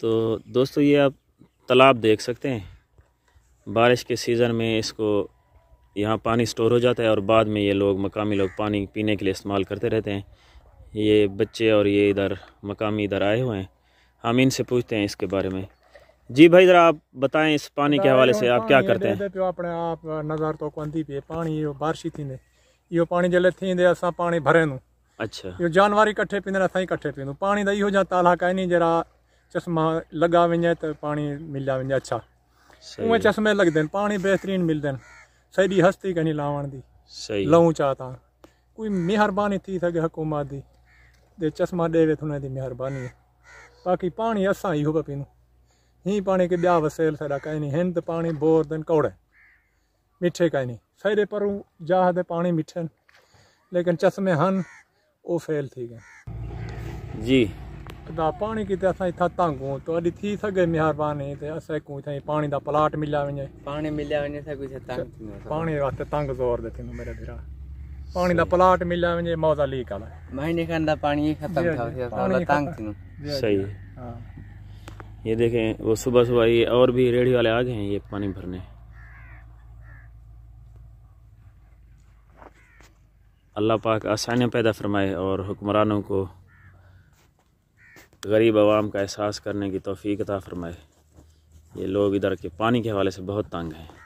तो दोस्तों ये आप तालाब देख सकते हैं बारिश के सीज़न में इसको यहाँ पानी स्टोर हो जाता है और बाद में ये लोग मकामी लोग पानी पीने के लिए इस्तेमाल करते रहते हैं ये बच्चे और ये इधर मकामी इधर आए हुए हैं हम इनसे पूछते हैं इसके बारे में जी भाई ज़रा आप बताएं इस पानी के हवाले से आप क्या करते हैं तो अपने आप नज़र तो कंदी पे पानी बारिश थी ने यो पानी जल्द थी दे असा पानी भरे नु अच्छा यो जानवर इकट्ठे पींदे असा इकट्ठे पींदू पानी तो इहो जा ताला काई नहीं जरा चश्मा लगा वञे त पाणी मिलिया वञे अच्छा उहे चश्मे लगते हैं पाणी बहितरीनु मिलंदा आहिनि सॼी हस्ती कनी लावण जी लहूं चाह कोई मेहरबानी थी सघे हुकूमत जी चश्मा ॾे वेठो हुन जी महिरबानी बाक़ी पानी असां ही पिया पींदो हीअं पाणी की ॿिया वसियल सॼा काइनी हिन त पाणी बोर अथनि कौड़ मिठे काइनी नहीं परूं पर ते पानी मिठे आहिनि लेकिन चश्मे हन वो फेल थी गए जी दा पानी की त असां था तंगूं तो अभी थी सघे महिरबानी अस एक इतना पानी का प्लाट मिले वे पानी मिले वे पानी वास्ते तंग ज़ोर दे थींदो मेरे भीरा पानी का प्लाट मिले वे मौज़ा लीक आला महीने खनि पानी तंग सही ये देखें वो सुबह सुबह ये और भी रेडी वाले आ गए हैं ये पानी भरने अल्लाह पाक आसानियाँ पैदा फरमाए और हुक्मरानों को गरीब आवाम का एहसास करने की तोफ़ी अता फ़रमाए ये लोग इधर के पानी के हवाले से बहुत तंग हैं